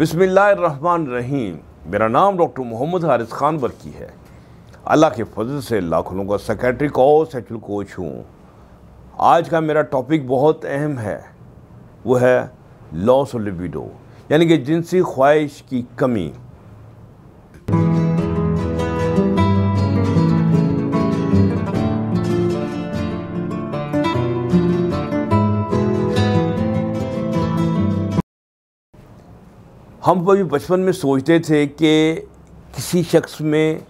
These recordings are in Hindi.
रहीम मेरा नाम डॉक्टर मोहम्मद हारिस खान बरकी है अल्लाह के फजल से लाखों लोगों का सेक्रेटरी और सेक्चुअल कोच हूँ आज का मेरा टॉपिक बहुत अहम है वो है लॉस और लिबिडो यानी कि जिनसी ख्वाहिश की कमी हम कभी बचपन में सोचते थे कि किसी शख्स में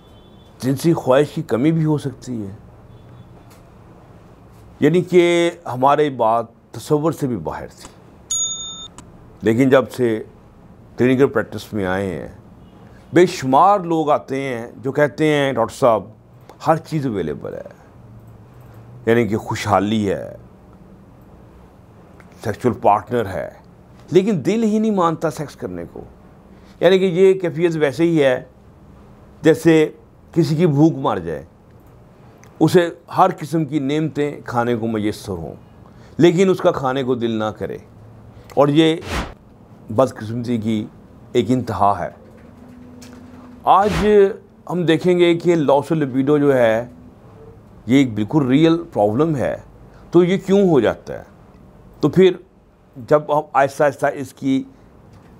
जिनसी ख्वाहिश की कमी भी हो सकती है यानी कि हमारे बात तस्वर से भी बाहर थी लेकिन जब से क्लिनिकल प्रैक्टिस में आए हैं बेशुमार लोग आते हैं जो कहते हैं डॉक्टर साहब हर चीज़ अवेलेबल है यानी कि खुशहाली है सेक्सुअल पार्टनर है लेकिन दिल ही नहीं मानता सेक्स करने को यानी कि ये कैफियत वैसे ही है जैसे किसी की भूख मार जाए उसे हर किस्म की नेमतें खाने को मैसर हों लेकिन उसका खाने को दिल ना करे और ये बदकस्मती की एक इंतहा है आज हम देखेंगे कि लॉस लिपिडो जो है ये एक बिल्कुल रियल प्रॉब्लम है तो ये क्यों हो जाता है तो फिर जब हम आहिस्ता आहिस्ता इसकी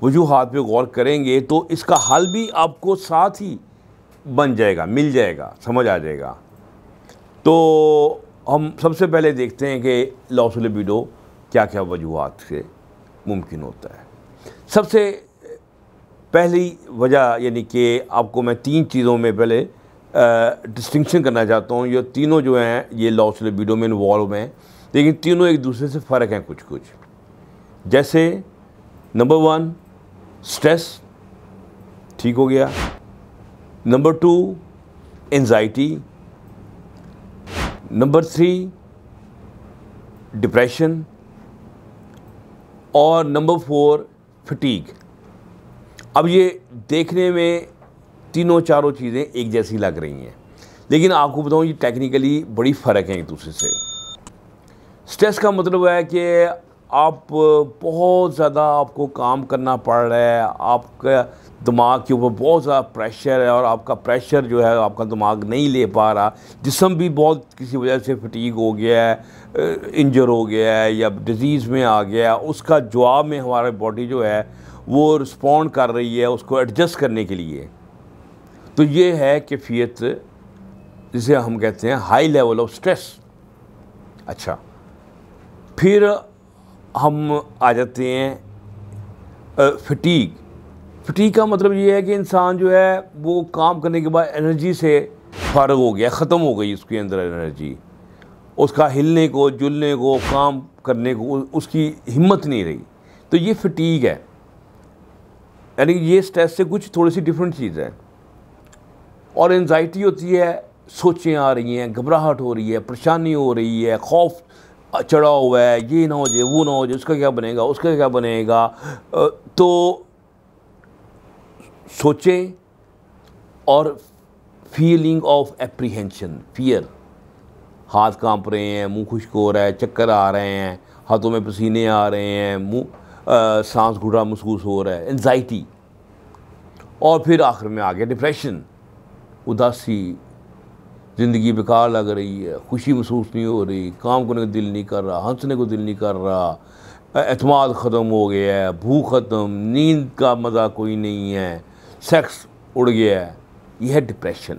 वजूहत पे गौर करेंगे तो इसका हल भी आपको साथ ही बन जाएगा मिल जाएगा समझ आ जाएगा तो हम सबसे पहले देखते हैं कि लॉस लिबिडो क्या क्या वजूहत से मुमकिन होता है सबसे पहली वजह यानी कि आपको मैं तीन चीज़ों में पहले डिस्टिंक्शन करना चाहता हूँ ये तीनों जो हैं ये लॉस लिबिडो में इन्वॉल्व हैं लेकिन तीनों एक दूसरे से फ़र्क हैं कुछ कुछ जैसे नंबर वन स्ट्रेस ठीक हो गया number two anxiety number three depression और नंबर फोर फटीक अब ये देखने में तीनों चारों चीज़ें एक जैसी लग रही हैं लेकिन आपको बताऊँ ये टेक्निकली बड़ी फ़र्क है एक दूसरे से स्ट्रेस का मतलब है कि आप बहुत ज़्यादा आपको काम करना पड़ रहा है आपका दिमाग के ऊपर बहुत ज़्यादा प्रेशर है और आपका प्रेशर जो है आपका दिमाग नहीं ले पा रहा जिसम भी बहुत किसी वजह से फटीक हो गया है इंजर हो गया है या डिज़ीज़ में आ गया है उसका जवाब में हमारे बॉडी जो है वो रिस्पॉन्ड कर रही है उसको एडजस्ट करने के लिए तो ये है कैफियत जिसे हम कहते हैं हाई लेवल ऑफ स्ट्रेस अच्छा फिर हम आ जाते हैं फटीक फटीक का मतलब ये है कि इंसान जो है वो काम करने के बाद एनर्जी से फारग हो गया ख़त्म हो गई उसके अंदर एनर्जी उसका हिलने को जुलने को काम करने को उसकी हिम्मत नहीं रही तो ये फटीक है यानी ये स्ट्रेस से कुछ थोड़ी सी डिफरेंट चीज़ है और एनजाइटी होती है सोचें आ रही हैं घबराहट हो रही है परेशानी हो रही है खौफ चढ़ा हुआ है ये ना हो जाए वो ना हो जाए उसका क्या बनेगा उसका क्या बनेगा तो सोचें और फीलिंग ऑफ एप्रीहेंशन फियर हाथ कांप रहे हैं मुंह खुश्क हो रहा है चक्कर आ रहे हैं हाथों में पसीने आ रहे हैं मुंह सांस घुटा महसूस हो रहा है एनजाइटी और फिर आखिर में आ गया डिप्रेशन उदासी ज़िंदगी बेकार लग रही है खुशी महसूस नहीं हो रही काम करने को दिल नहीं कर रहा हंसने को दिल नहीं कर रहा अतमाद ख़त्म हो गया है भूख ख़त्म नींद का मज़ा कोई नहीं है सेक्स उड़ गया है यह है डिप्रेशन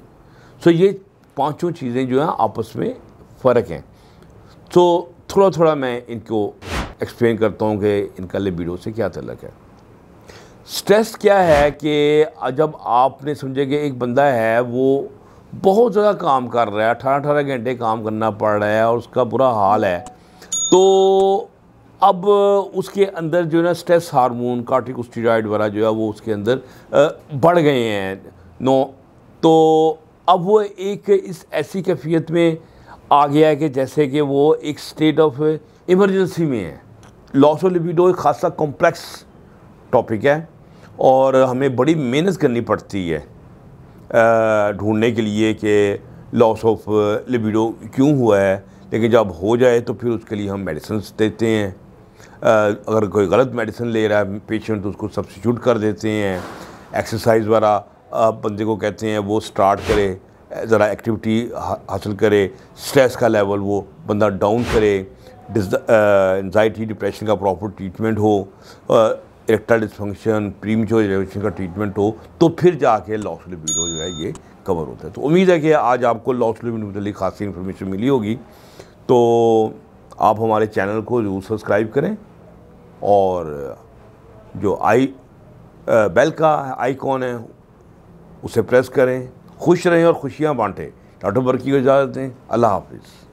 सो ये पांचों चीज़ें जो हैं आपस में फ़र्क हैं तो थोड़ा थोड़ा मैं इनको एक्सप्लेन करता हूँ कि इनका लिबिडो से क्या तलक है स्ट्रेस क्या है कि जब आपने समझे कि एक बंदा है वो बहुत ज़्यादा काम कर रहा है अठारह अठारह घंटे काम करना पड़ रहा है और उसका बुरा हाल है तो अब उसके अंदर जो है ना स्ट्रेस हार्मोन कार्टिकोस्टेरॉइड वगैरह जो है वो उसके अंदर बढ़ गए हैं नो तो अब वो एक इस ऐसी कैफियत में आ गया है कि जैसे कि वो एक स्टेट ऑफ इमरजेंसी में है लॉस ऑफ लिबिडो एक खासा कॉम्प्लेक्स टॉपिक है और हमें बड़ी मेहनत करनी पड़ती है ढूंढने के लिए कि लॉस ऑफ लिबिडो क्यों हुआ है लेकिन जब हो जाए तो फिर उसके लिए हम मेडिसिन देते हैं अगर कोई गलत मेडिसिन ले रहा है पेशेंट तो उसको सब्सिट्यूट कर देते हैं एक्सरसाइज वाला बंदे को कहते हैं वो स्टार्ट करे ज़रा एक्टिविटी हासिल करे स्ट्रेस का लेवल वो बंदा डाउन करे एनजाइटी डिप्रेशन का प्रॉपर ट्रीटमेंट हो इरेक्टाइल डिस्फंक्शन प्रीमचोर इलेक्शन का ट्रीटमेंट हो तो फिर जाके लॉस लिबिडो जो है ये कवर होता है तो उम्मीद है कि आज आपको लॉस लिबिडो मतलब खासी इन्फॉर्मेशन मिली होगी तो आप हमारे चैनल को जरूर सब्सक्राइब करें और जो आई बेल का आइकॉन है उसे प्रेस करें खुश रहें और खुशियाँ बांटें डॉक्टर बर्की को इजाज़त दें अल्लाह हाफिज़